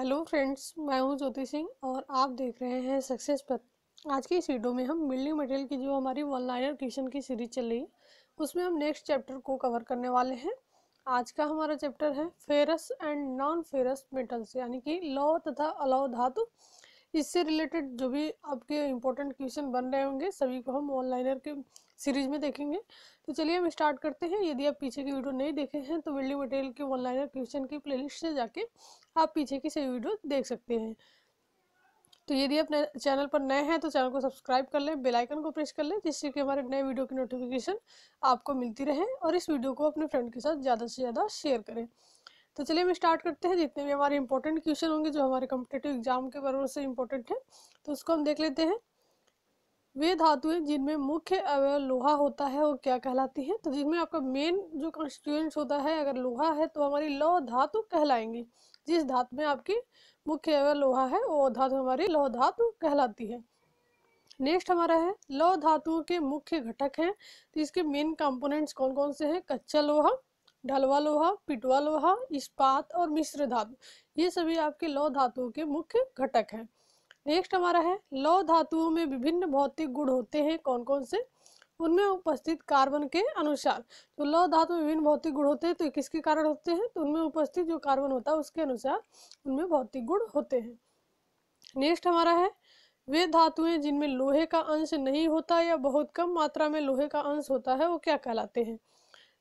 hello friends मैं हूं ज्योति सिंह और आप देख रहे हैं सक्सेस पथ आज की इस वीडियो में हम बिल्डिंग मटेरियल की जो हमारी वन लाइनर क्वेश्चन की सीरीज चल रही है उसमें हम नेक्स्ट चैप्टर को कवर करने वाले हैं आज का हमारा चैप्टर है ferrous and non ferrous metals यानी कि लौ तथा अलौ धातु इससे रिलेटेड जो भी आपके इम्पोर्टेंट क्वेश्चन बन रहे होंगे सभी को हम वन लाइनर के सीरीज में देखेंगे तो चलिए हम स्टार्ट करते हैं यदि आप पीछे की वीडियो नहीं देखे हैं तो बिल्डिंग मटेरियल के ऑनलाइन क्वेश्चन की प्लेलिस्ट से जाके आप पीछे की सभी वीडियो देख सकते हैं तो यदि आप चैनल पर नए हैं तो चैनल को सब्सक्राइब कर लें बेल आइकन को प्रेस कर लें जिससे कि हमारे नए वीडियो की नोटिफिकेशन आपको मिलती रहे और इस वीडियो को अपने फ्रेंड के साथ ज़्यादा से ज़्यादा शेयर करें तो चलिए हम स्टार्ट करते हैं जितने भी हमारे इंपॉर्टेंट क्वेश्चन होंगे जो हमारे कम्पिटेटिव एग्जाम के बारे से इंपॉर्टेंट है तो उसको हम देख लेते हैं वे धातुएं जिनमें मुख्य अवयव लोहा होता है वो क्या कहलाती हैं तो जिनमें आपका मेन जो कॉन्स्टिट्यूएंट होता है अगर लोहा है तो हमारी लौह धातु कहलाएंगी जिस धातु में आपकी मुख्य अवयव लोहा है वो धातु हमारी लौह धातु कहलाती है नेक्स्ट हमारा है लौह धातुओं के मुख्य घटक हैं तो इसके मेन कंपोनेंट्स कौन कौन से हैं कच्चा लोहा ढलवा लोहा पिटवा लोहा इस्पात और मिश्र धातु ये सभी आपके लौह धातुओं के मुख्य घटक हैं नेक्स्ट हमारा है लौ धातुओं में विभिन्न भौतिक गुण होते हैं कौन कौन से उनमें उपस्थित कार्बन के अनुसार तो लौ धातु में विभिन्न भौतिक गुण होते हैं तो किसके कारण होते हैं तो उनमें उपस्थित जो कार्बन होता है उसके अनुसार उनमें भौतिक गुण होते हैं नेक्स्ट हमारा है वे धातुएं जिनमें लोहे का अंश नहीं होता या बहुत कम मात्रा में लोहे का अंश होता है वो क्या कहलाते हैं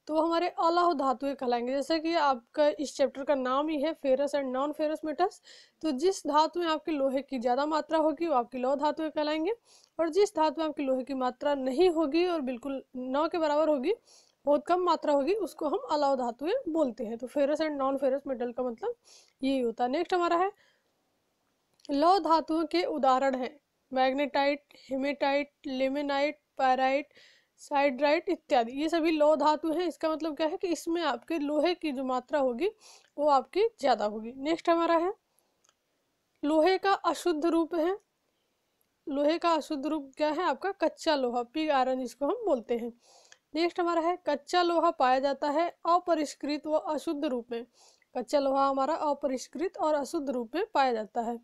तो वो हमारे अलाह धातुएँ कहलाएंगे जैसे कि आपका इस चैप्टर का नाम ही है ferrous and non ferrous metals तो जिस धातु में आपके लोहे की ज़्यादा मात्रा होगी वो आपकी लौ धातुएँ कहलाएंगे और जिस धातु में आपकी लोहे की मात्रा नहीं होगी और बिल्कुल नौ के बराबर होगी बहुत कम मात्रा होगी उसको हम अलाव धातुएं बोलते हैं तो ferrous and non ferrous metal का मतलब यही होता है नेक्स्ट हमारा है लौ धातुओं के उदाहरण हैं magnetite hematite limonite pyrite siderite इत्यादि ये सभी लोह धातु हैं इसका मतलब क्या है कि इसमें आपके लोहे की जो मात्रा होगी वो आपकी ज़्यादा होगी नेक्स्ट हमारा है लोहे का अशुद्ध रूप है लोहे का अशुद्ध रूप क्या है आपका कच्चा लोहा पिग आयरन जिसको हम बोलते हैं नेक्स्ट हमारा है कच्चा लोहा पाया जाता है अपरिष्कृत व अशुद्ध रूप में कच्चा लोहा हमारा अपरिष्कृत और अशुद्ध रूप में पाया जाता है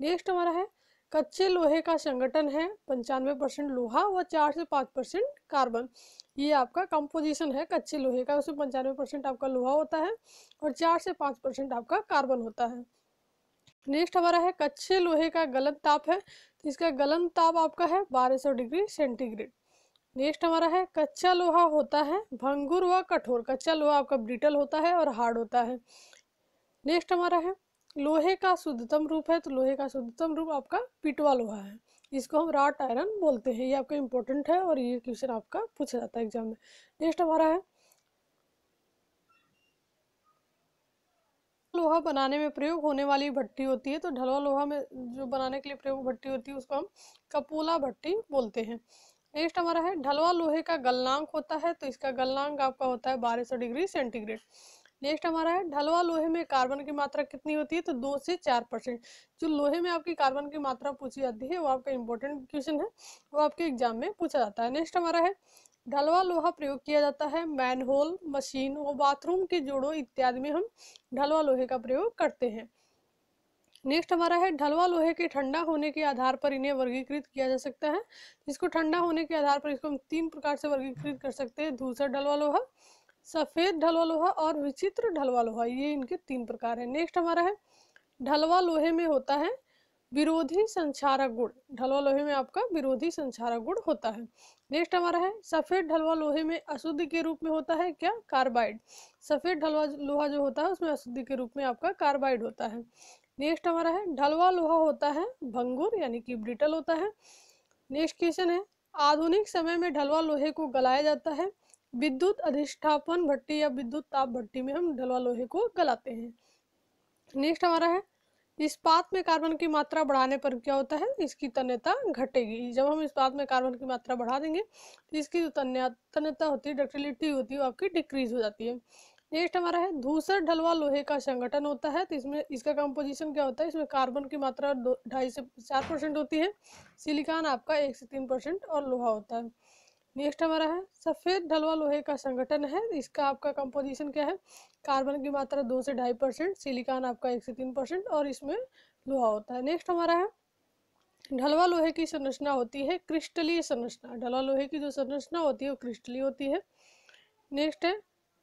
नेक्स्ट हमारा है कच्चे लोहे का संगठन है पंचानवे परसेंट लोहा व चार से पाँच परसेंट कार्बन ये आपका कंपोजिशन है कच्चे लोहे का उसमें पंचानवे परसेंट आपका लोहा होता है और चार से पाँच परसेंट आपका कार्बन होता है नेक्स्ट हमारा है कच्चे लोहे का गलन ताप है तो इसका गलन ताप आपका है बारह डिग्री सेंटीग्रेड नेक्स्ट हमारा है कच्चा लोहा होता है भंगुर व कठोर कच्चा लोहा आपका ब्रिटल होता है और हार्ड होता है नेक्स्ट हमारा है लोहे का शुद्धतम रूप है तो लोहे का शुद्धतम रूप आपका पिटवा लोहा है इसको हम राट आयरन बोलते हैं ये आपका इम्पोर्टेंट है और ये क्वेश्चन आपका पूछा जाता है एग्जाम में नेक्स्ट हमारा है लोहा बनाने में प्रयोग होने वाली भट्टी होती है तो ढलवा लोहा में जो बनाने के लिए प्रयोग भट्टी होती है उसको हम कपूला भट्टी बोलते हैं नेक्स्ट हमारा है ढलवा लोहे का गलनांक होता है तो इसका गलनांक आपका होता है बारह डिग्री सेंटीग्रेड नेक्स्ट हमारा है ढलवा लोहे में कार्बन की मात्रा कितनी होती है तो दो से चार परसेंट जो लोहे में आपकी कार्बन की मात्रा पूछी जाती है वो आपका इम्पोर्टेंट क्वेश्चन है वो आपके एग्जाम में पूछा जाता है नेक्स्ट हमारा है ढलवा लोहा प्रयोग किया जाता है मैन होल मशीन और बाथरूम के जोड़ों इत्यादि में हम ढलवा लोहे का प्रयोग करते हैं नेक्स्ट हमारा है ढलवा लोहे के ठंडा होने के आधार पर इन्हें वर्गीकृत किया जा सकता है इसको ठंडा होने के आधार पर इसको हम तीन प्रकार से वर्गीकृत कर सकते हैं दूसरा ढलवा लोहा सफ़ेद ढलवा लोहा और विचित्र ढलवा लोहा ये इनके तीन प्रकार है नेक्स्ट हमारा है ढलवा लोहे में होता है विरोधी संचारक गुण ढलवा लोहे में आपका विरोधी संचारक गुण होता है नेक्स्ट हमारा है सफेद ढलवा लोहे में अशुद्ध के रूप में होता है क्या कार्बाइड सफेद ढलवा लोहा जो होता है उसमें अशुद्ध के रूप में आपका कार्बाइड होता है नेक्स्ट हमारा है ढलवा लोहा होता है भंगुर यानी कि ब्रिटल होता है नेक्स्ट क्वेश्चन है आधुनिक समय में ढलवा लोहे को गलाया जाता है विद्युत अधिष्ठापन भट्टी या विद्युत ताप भट्टी में हम ढलवा लोहे को गलाते हैं नेक्स्ट हमारा है इस्पात में कार्बन की मात्रा बढ़ाने पर क्या होता है इसकी तन्यता घटेगी जब हम इस्पात में कार्बन की मात्रा बढ़ा देंगे तो इसकी जो तन्य तन्यता होती है डक्टिलिटी होती है वो आपकी डिक्रीज हो जाती है नेक्स्ट हमारा है दूसर ढलवा लोहे का संगठन होता है तो इसमें इसका कंपोजिशन क्या होता है इसमें कार्बन की मात्रा ढाई से चार परसेंट होती है सिलिकॉन आपका एक से तीन परसेंट और लोहा होता है नेक्स्ट हमारा है सफ़ेद ढलवा लोहे का संगठन है इसका आपका कंपोजिशन क्या है कार्बन की मात्रा दो से ढाई परसेंट सिलिकॉन आपका एक से तीन परसेंट और इसमें लोहा होता है नेक्स्ट हमारा है ढलवा लोहे की संरचना होती है क्रिस्टलीय संरचना ढलवा लोहे की जो संरचना होती है वो क्रिस्टली होती है नेक्स्ट है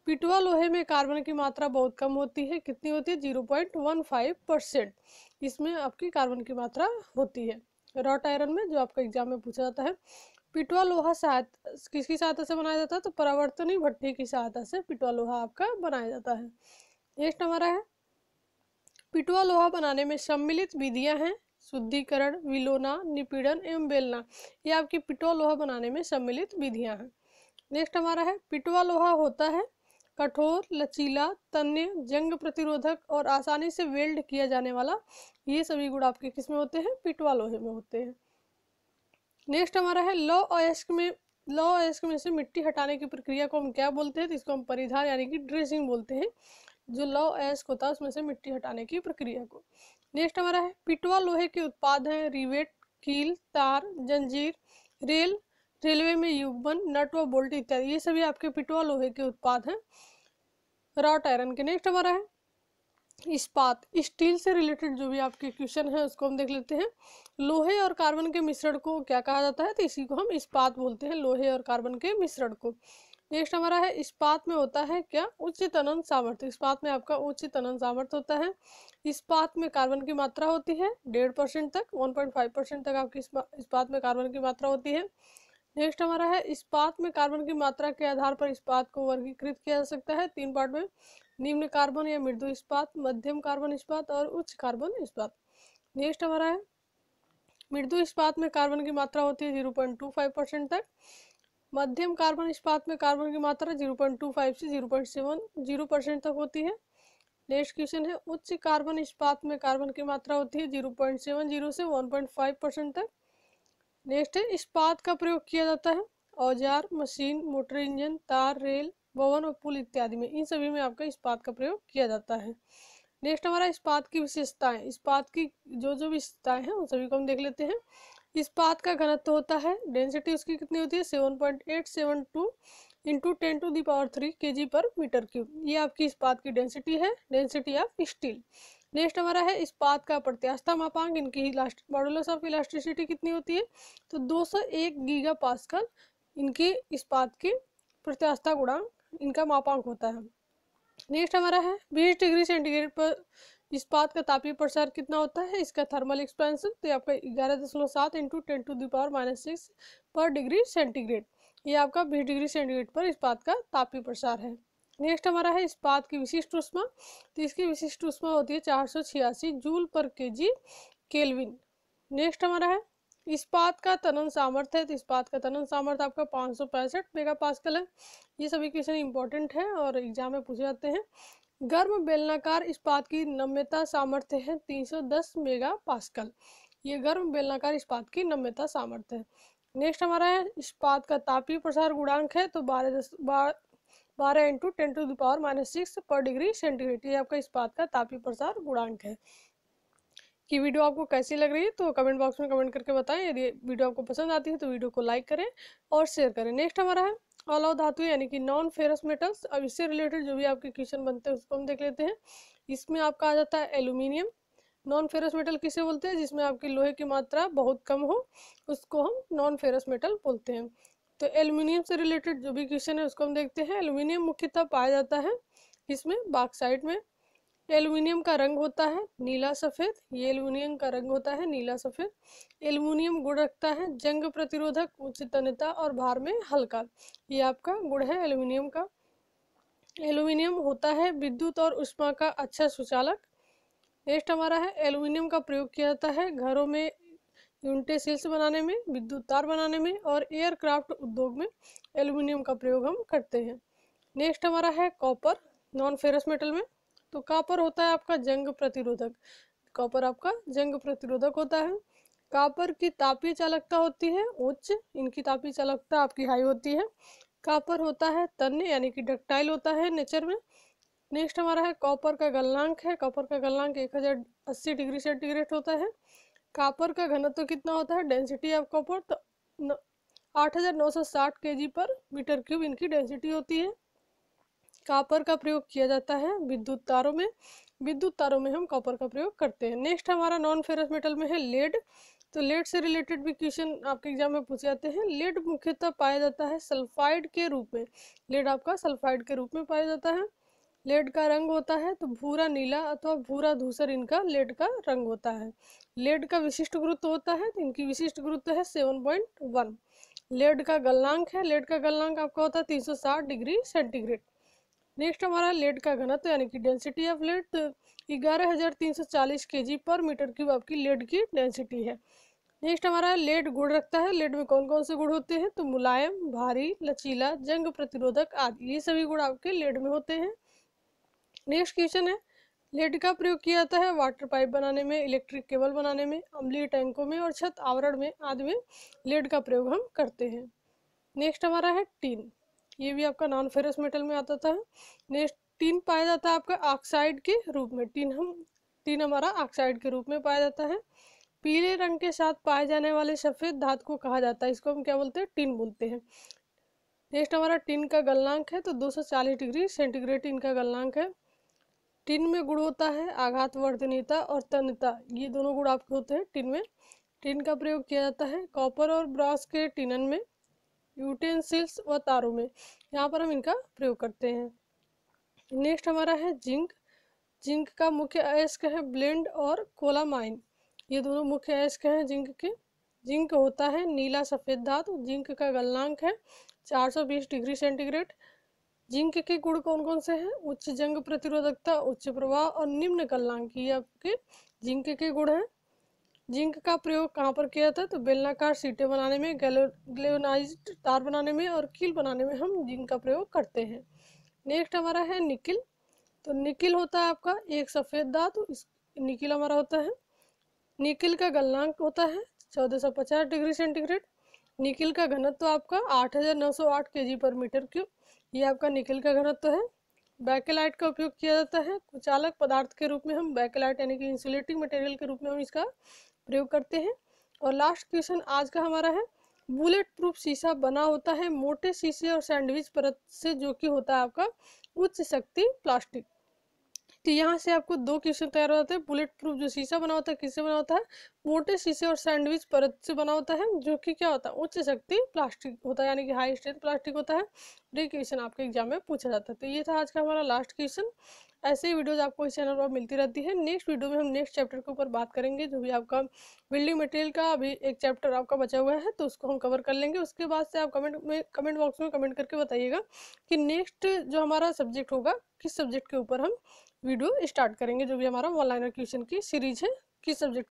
पिटवा लोहे में कार्बन की मात्रा बहुत कम होती है कितनी होती है zero point one five percent इसमें आपकी कार्बन की मात्रा होती है रॉट आयरन में जो आपका एग्जाम में पूछा जाता है पिटवा लोहा सहायता किसकी सहायता से बनाया जाता है तो परावर्तनी भट्टी की सहायता से पिटवा लोहा आपका बनाया जाता है नेक्स्ट हमारा है पिटवा लोहा बनाने में सम्मिलित विधियां हैं शुद्धिकरण विलोना निपीड़न एवं बेलना ये आपकी पिटवा लोहा बनाने में सम्मिलित विधियां हैं नेक्स्ट हमारा है पिटवा लोहा होता है कठोर लचीला तन्य जंग प्रतिरोधक और आसानी से वेल्ड किया जाने वाला ये सभी गुण आपके किस में होते हैं पिटवा लोहे में होते हैं नेक्स्ट हमारा है लो अयस्क में लौ अयस्क में से मिट्टी हटाने की प्रक्रिया को हम क्या बोलते हैं तो इसको हम परिधान यानी कि ड्रेसिंग बोलते हैं जो लौ अयस्क होता है उसमें से मिट्टी हटाने की प्रक्रिया को नेक्स्ट हमारा है पिटवा लोहे के उत्पाद हैं रिवेट कील तार जंजीर रेल रेलवे में युगबन नट व बोल्ट इत्यादि ये सभी आपके पिटवा लोहे के उत्पाद हैं रॉट आयरन के नेक्स्ट हमारा है इस्पात स्टील से रिलेटेड जो भी आपके क्वेश्चन है उसको हम देख लेते हैं लोहे और कार्बन के मिश्रण को क्या कहा जाता है तो इसी को हम इस्पात बोलते हैं लोहे और कार्बन के मिश्रण को नेक्स्ट हमारा है इस्पात में होता है क्या उच्च तनन सामर्थ्य तो इस्पात में आपका उच्च तनन सामर्थ्य होता है इस्पात में कार्बन की मात्रा होती है डेढ़ परसेंट तक वन पॉइंट फाइव परसेंट तक आपकी इस्पात में कार्बन की मात्रा होती है नेक्स्ट हमारा है इस्पात में कार्बन की मात्रा के आधार पर इस्पात को वर्गीकृत किया जा सकता है तीन पार्ट में निम्न कार्बन या मृदु इस्पात मध्यम कार्बन इस्पात और उच्च कार्बन इस्पात नेक्स्ट हमारा है मृदु इस्पात में कार्बन की मात्रा होती है zero point two five percent तक मध्यम कार्बन इस्पात में कार्बन की मात्रा जीरो पॉइंट टू फाइव से zero point seven zero percent तक होती है नेक्स्ट क्वेश्चन है उच्च कार्बन इस्पात में कार्बन की मात्रा होती है जीरो पॉइंट सेवन जीरो से वन पॉइंट फाइव परसेंट तक नेक्स्ट है इस्पात का प्रयोग किया जाता है औजार मशीन मोटर इंजन तार रेल भवन और पुल इत्यादि में इन सभी में आपका इस्पात का प्रयोग किया जाता है नेक्स्ट हमारा इस्पात की विशेषताएं इस्पात की जो जो विशेषताएं हैं उन सभी को हम देख लेते हैं इस्पात का घनत्व होता है डेंसिटी उसकी कितनी होती है seven point eight seven two into ten to the power three K G पर मीटर क्यूब ये आपकी इस्पात की डेंसिटी है डेंसिटी ऑफ स्टील नेक्स्ट हमारा है इस्पात का प्रत्यास्था मापांक इनकी मॉडुलस ऑफ इलास्ट्रिसिटी कितनी होती है तो 201 गीगा पास्कल इनकी इस्पात की प्रत्यास्था गुणांक इनका मापांक होता है नेक्स्ट हमारा है बीस डिग्री सेंटीग्रेड पर इस्पात का तापीय प्रसार कितना होता है इसका थर्मल एक्सपेंशन तो आपका ग्यारह दशमलव सात into ten to the power minus six पर डिग्री सेंटीग्रेड ये आपका बीस डिग्री सेंटीग्रेड पर इस्पात का तापीय प्रसार है नेक्स्ट हमारा है इस्पात की विशिष्ट उष्मा तो इसकी विशिष्ट उष्मा होती है चार सौ छियासी जूल पर के जी केल्विन नेक्स्ट हमारा है इस्पात का तनन सामर्थ्य है तो इस्पात का तनन सामर्थ्य आपका पाँच सौ पैंसठ मेगा पास्कल है ये सभी क्वेश्चन इंपॉर्टेंट है और एग्जाम में पूछे जाते हैं गर्म बेलनाकार इस्पात की नम्यता सामर्थ्य है तीन सौ दस मेगा पास्कल ये गर्म बेलनाकार इस्पात की नम्यता सामर्थ्य है नेक्स्ट हमारा है इस्पात का तापीय प्रसार गुणांक है तो बारह दस बारह into ten to the power minus six पर डिग्री सेंटीग्रेड ये आपका इस्पात का तापीय प्रसार गुणांक है कि वीडियो आपको कैसी लग रही है तो कमेंट बॉक्स में कमेंट करके बताएं यदि वीडियो आपको पसंद आती है तो वीडियो को लाइक करें और शेयर करें नेक्स्ट हमारा है अलाव धातु यानी कि नॉन फेरस मेटल्स अब इससे रिलेटेड जो भी आपके क्वेश्चन बनते हैं उसको हम देख लेते हैं इसमें आपका आ जाता है एल्यूमिनियम नॉन फेरस मेटल किसे बोलते हैं जिसमें आपकी लोहे की मात्रा बहुत कम हो उसको हम नॉन फेरस मेटल बोलते हैं तो एल्यूमिनियम से रिलेटेड जो भी क्वेश्चन है उसको हम देखते हैं एल्यूमिनियम मुख्यतः पाया जाता है इसमें बाक्साइड में एल्युमिनियम का रंग होता है नीला सफ़ेद ये एल्युमिनियम का रंग होता है नीला सफ़ेद एल्युमिनियम गुड़ रखता है जंग प्रतिरोधक उच्च तन्यता और भार में हल्का ये आपका गुड़ है एल्युमिनियम का एल्युमिनियम होता है विद्युत और उष्मा का अच्छा सुचालक नेक्स्ट हमारा है एल्युमिनियम का प्रयोग किया जाता है घरों में यूनिटेसिल्स बनाने में विद्युत तार बनाने में और एयरक्राफ्ट उद्योग में एल्युमिनियम का प्रयोग हम करते हैं नेक्स्ट हमारा है कॉपर नॉन फेरस मेटल में तो कापर होता है आपका जंग प्रतिरोधक कॉपर आपका जंग प्रतिरोधक होता है कापर की तापीय चालकता होती है उच्च इनकी तापीय चालकता आपकी हाई होती है कापर होता है तन्य यानी कि डक्टाइल होता है नेचर में नेक्स्ट हमारा है कॉपर का गलनांक है कॉपर का गलनांक अस्सी डिग्री सेंटीग्रेड होता है कापर का घनत्व तो कितना होता है डेंसिटी ऑफ कॉपर तो आठ हजार नौ सौ साठ के जी पर मीटर क्यूब इनकी डेंसिटी होती है कॉपर का प्रयोग किया जाता है विद्युत तारों में विद्युत तारों में हम कॉपर का प्रयोग करते हैं नेक्स्ट हमारा नॉन फेरस मेटल में है लेड तो लेड से रिलेटेड भी क्वेश्चन आपके एग्जाम में पूछे जाते हैं लेड मुख्यतः पाया जाता है सल्फाइड के रूप में लेड आपका सल्फाइड के रूप में पाया जाता है लेड का रंग होता है तो भूरा नीला अथवा भूरा धूसर इनका लेड का रंग होता है लेड का विशिष्ट गुरुत्व होता है तो इनकी विशिष्ट गुरुत्व है सेवन पॉइंट वन लेड का गलनांक है लेड का गलनांक आपका होता है तीन सौ साठ डिग्री सेंटीग्रेड नेक्स्ट हमारा लेड का घनत्व यानी कि डेंसिटी ऑफ लेड तो ग्यारह हज़ार तीन सौ चालीस के जी पर मीटर क्यूब आपकी लेड की डेंसिटी है नेक्स्ट हमारा लेड गुड़ रखता है लेड में कौन कौन से गुड़ होते हैं तो मुलायम भारी लचीला जंग प्रतिरोधक आदि ये सभी गुड़ आपके लेड में होते हैं नेक्स्ट क्वेश्चन है लेड का प्रयोग किया जाता है वाटर पाइप बनाने में इलेक्ट्रिक केबल बनाने में अम्लीय टैंकों में और छत आवरण में आदि में लेड का प्रयोग हम करते हैं नेक्स्ट हमारा है टीन ये भी आपका नॉन फेरस मेटल में आता था नेक्स्ट टीन पाया जाता है आपका ऑक्साइड के रूप में टीन हम टीन हमारा ऑक्साइड के रूप में पाया जाता है पीले रंग के साथ पाए जाने वाले सफ़ेद धातु को कहा जाता है इसको हम क्या बोलते हैं टीन बोलते हैं नेक्स्ट हमारा टिन का गलनांक है तो 240 डिग्री सेंटीग्रेड टीन का गलनांक है टिन में गुण होता है आघात वर्धनीयता और तन्यता ये दोनों गुण आपके होते हैं टिन में टिन का प्रयोग किया जाता है कॉपर और ब्रॉस के टिनन में यूटेंसिल्स व तारों में यहाँ पर हम इनका प्रयोग करते हैं नेक्स्ट हमारा है जिंक जिंक का मुख्य अयस्क है ब्लेंड और कोलामाइन ये दोनों मुख्य अयस्क हैं जिंक के जिंक होता है नीला सफ़ेद धातु जिंक का गलनांक है 420 डिग्री सेंटीग्रेड जिंक के गुण कौन कौन से हैं उच्च जंग प्रतिरोधकता उच्च प्रवाह और निम्न गलनांक ये आपके जिंक के गुण हैं जिंक का प्रयोग कहाँ पर किया था तो बेलनाकार सीटें बनाने में ग्लेनाइज तार बनाने में और कील बनाने में हम जिंक का प्रयोग करते हैं नेक्स्ट हमारा है निकिल तो निकिल होता है आपका एक सफ़ेद धातु तो इस निकिल हमारा होता है निकिल का गलनांक होता है चौदह सौ पचास डिग्री सेंटीग्रेड निकिल का घनत्व तो आपका आठ हज़ार नौ सौ आठ के जी पर मीटर क्यूब ये आपका निकिल का घनत्व तो है बैकेलाइट का उपयोग किया जाता है कुचालक पदार्थ के रूप में हम बैकेलाइट यानी कि इंसुलेटिंग मटेरियल के रूप में हम इसका प्रयोग करते हैं और लास्ट क्वेश्चन आज का हमारा है बुलेट प्रूफ शीशा बना होता है मोटे शीशे और सैंडविच परत से जो कि होता है आपका उच्च शक्ति प्लास्टिक तो यहाँ से आपको दो क्वेश्चन तैयार हो जाते हैं बुलेट प्रूफ जो शीशा बना होता है किससे बना होता है मोटे शीशे और सैंडविच परत से बना होता है जो कि क्या होता है उच्च शक्ति प्लास्टिक होता है यानी कि हाई स्ट्रेंथ प्लास्टिक होता है ये क्वेश्चन आपके एग्जाम में पूछा जाता है तो ये था आज का हमारा लास्ट क्वेश्चन ऐसे ही वीडियोज आपको इस चैनल पर मिलती रहती है नेक्स्ट वीडियो में हम नेक्स्ट चैप्टर के ऊपर बात करेंगे जो भी आपका बिल्डिंग मटेरियल का अभी एक चैप्टर आपका बचा हुआ है तो उसको हम कवर कर लेंगे उसके बाद से आप कमेंट में कमेंट बॉक्स में कमेंट करके बताइएगा कि नेक्स्ट जो हमारा सब्जेक्ट होगा किस सब्जेक्ट के ऊपर हम वीडियो स्टार्ट करेंगे जो भी हमारा वन लाइनर क्वेश्चन की सीरीज है किस सब्जेक्ट